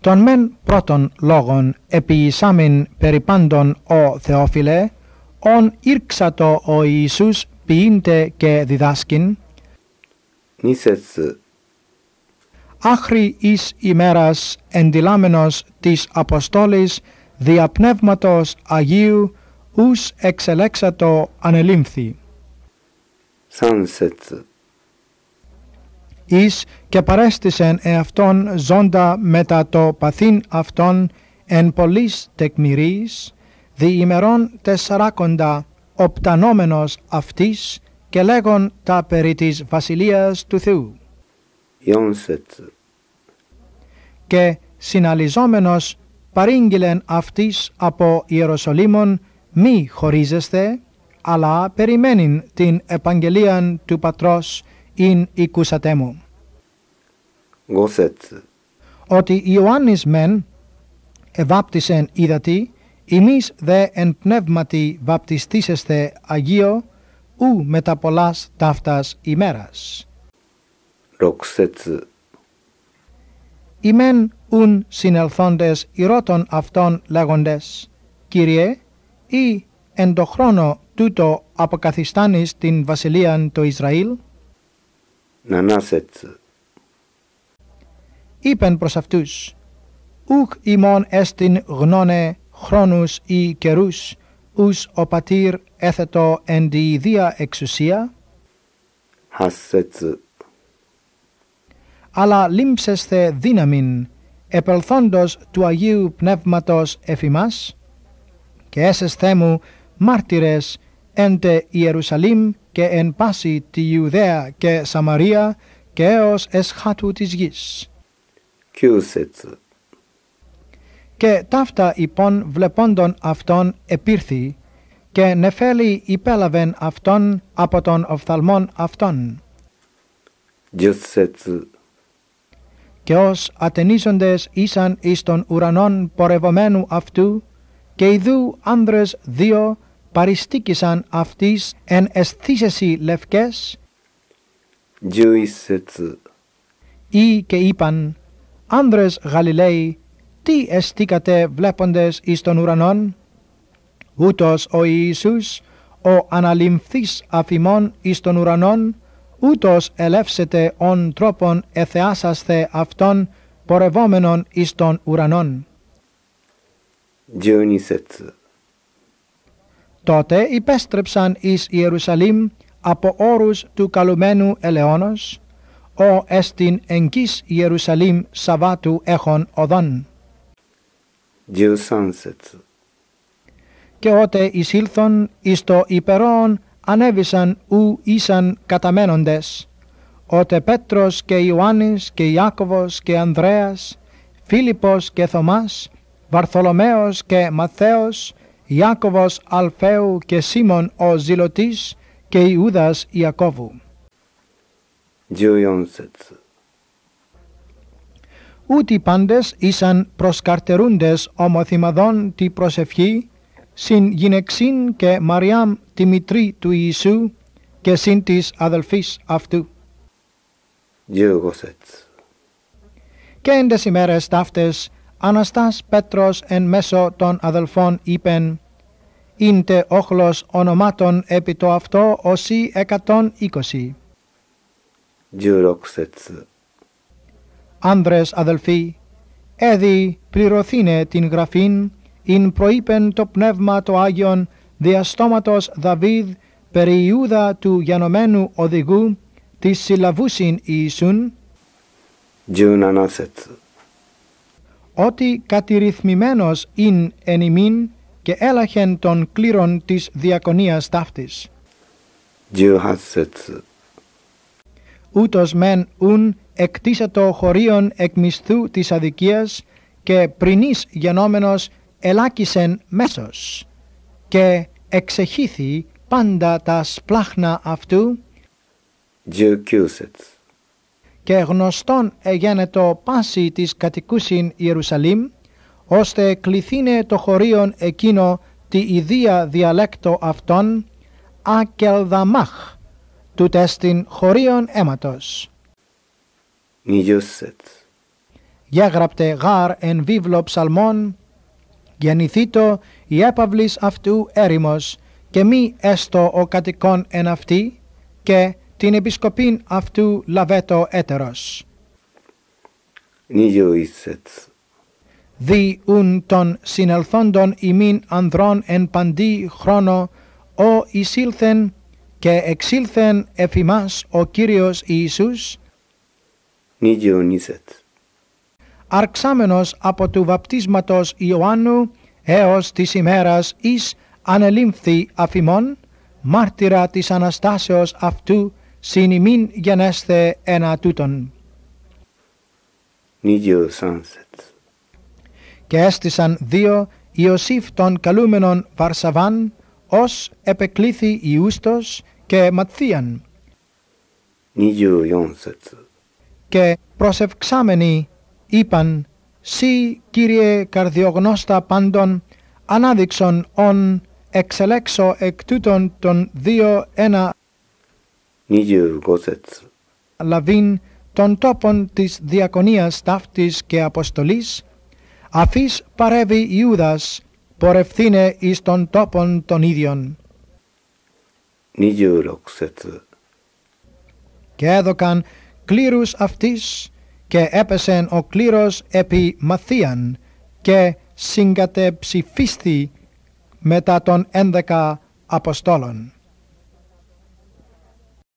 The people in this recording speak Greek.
Τον μεν πρώτον λόγων επί περιπάντων ο Θεόφιλε, ον ήρξατο ο Ιησούς ποιήντε και διδάσκην. Αχρι Άχρη εις ημέρας εντυλάμενος της Αποστόλης δια Πνεύματος Αγίου ους εξελέξατο ανελήμφθη. 3 και παρέστησεν εαυτόν ζώντα μετά το παθήν αυτόν εν πολλής τεκμηρίς διημερών τεσσαράκοντα οπτανόμενος αυτής και λέγον τα περί της βασιλείας του Θεού. Και συναλυζόμενος παρήγγειλεν αυτής από Ιεροσολύμων μη χωρίζεσθε αλλά περιμένει την επαγγελία του πατρός ειν οικούσατε μου. Γωθέτ. Ότι Ιωάννης μεν εβάπτισεν είδατη, εμείς δε εν πνεύματι βαπτιστήσεστε Αγίο, ου μετά πολλάς ταύτας ημέρας. Ροξέτ. Ημέν ουν συνελθόντες ηρώτων αυτών λέγοντες, Κύριε, ή εν το χρόνο τούτο αποκαθιστάνει την βασιλεία το Ισραήλ. Νανάσετ. Είπεν προς αυτούς, «Ουκ ημών εστιν γνώνε χρόνους ή καιρούς, ους ο πατήρ έθετο εν τη ιδία εξουσία». Χασέτ. Αλλά λύμψεσθε δύναμιν, επελθόντος του Αγίου Πνεύματος εφημάς, και έσες μου μάρτυρες εν τε Ιερουσαλήμ και εν πάση τη Ιουδαία και Σαμαρία και έως εσχάτου της γης. Και ταύτα υπόν βλεπόντων αυτών επήρθη και νεφέλη υπέλαβεν αυτόν από των οφθαλμών αυτών. Και ως ατενίζοντες ήσαν εις τον ουρανών πορευωμένου αυτού και οι ιδού άνδρες δύο παριστήκησαν αυτής εν αισθήσεσι λευκές ή και είπαν «Άνδρες Γαλιλαίοι, τι εστίκατε βλέποντες εις τον ουρανόν» ούτως ο Ιησούς, ο αναλυμφθής αφημών εις τον ουρανόν, ούτως ελεύσετε ον τρόπον εθεάσαστε αυτόν πορευόμενον εις τον ουρανόν. Dionysetsu Τότε υπέστρεψαν εις Ιερουσαλήμ από όρους του καλουμένου ελαιώνος, ο εστιν εγκεις Ιερουσαλήμ Σαββάτου έχων οδόν. Και ότε ήλθον εις το υπερόν ανέβησαν ου ήσαν καταμένοντες, ότε Πέτρος και Ιωάννης και Ιάκωβος και Ανδρέας, Φίλιππος και Θωμάς, Βαρθολομαίος και Μαθαίος, Ιάκωβος Αλφαίου και Σίμων ο Ζηλωτής και Ιούδας Ιακώβου. 14 Ούτε πάντες ήσαν προσκαρτερούντες ομοθυμαδών τη προσευχή, συν γυναιξήν και Μαριάμ τη μητρή του Ιησού και συν της αδελφής αυτού. 15 Και έντες ημέρες ταύτες Αναστάς Πέτρος εν μέσω των αδελφών είπεν Ίντε όχλος ονομάτων επί το αυτό οσί εκατόν είκοσι». Άνδρες αδελφοί, έδι πληρωθήνε την γραφήν, ειν προείπεν το πνεύμα το Άγιον διαστόματος Δαβίδ περί Ιούδα του γενομένου οδηγού της συλλαβούσιν Ιησούν. Γιουν ανάθετ ότι κατηρυθμημένος ειν εν ημίν και έλαχεν των κλήρων της διακονίας ταύτης. Ούτως μεν ούν εκτίσατο χωρίον εκ μισθού της αδικίας και πρινής γενόμενος ελάκισεν μέσος και εξεχήθη πάντα τα σπλάχνα αυτού και γνωστόν έγινε το πάση της κατοικούσιν Ιερουσαλήμ, ώστε κληθήνε το χωρίον εκείνο τη ιδία διαλέκτο αυτών, ακελδαμάχ, του τέστην χωρίον αίματος. Γέγραπτε γάρ εν βίβλο ψαλμών, γεννηθήτο η έπαυλης αυτού έρημος, και μη έστω ο κατοικών εν αυτή, και την επισκοπήν αυτού λαβέτο έτερος. 27. Δι ουν των συνελθόντων ημίν ανδρών εν παντή χρόνο, ο εισήλθεν και εξήλθεν εφημάς ο Κύριος Ιησούς. Νίγιο 29. Αρξάμενος από του βαπτίσματος Ιωάννου έως της ημέρας εις ανελήμφθη αφημών, μάρτυρα της Αναστάσεως αυτού ένα τούτον». «Και γενέστε ένα τούτον. 23. Και έστησαν δύο Ιωσήφ των καλούμενων Βαρσαβάν, ως επεκλήθη Ιούστος και Ματθίαν. 24. Και προσευξάμενοι είπαν, «Συ, Κύριε καρδιογνώστα πάντων, ανάδειξον ον εξελέξω εκ τούτων των δύο ένα 25節 Λαβήν των τόπων της διακονίας ταύτης και αποστολής, αφής παρεύει Ιούδας, πορευθύνε εις των τόπων των ίδιων. 26 έδωκαν κλήρους αυτής και έπεσεν ο κλήρος επί Μαθίαν και συγκατεψηφίστη μετά των ένδεκα Αποστόλων.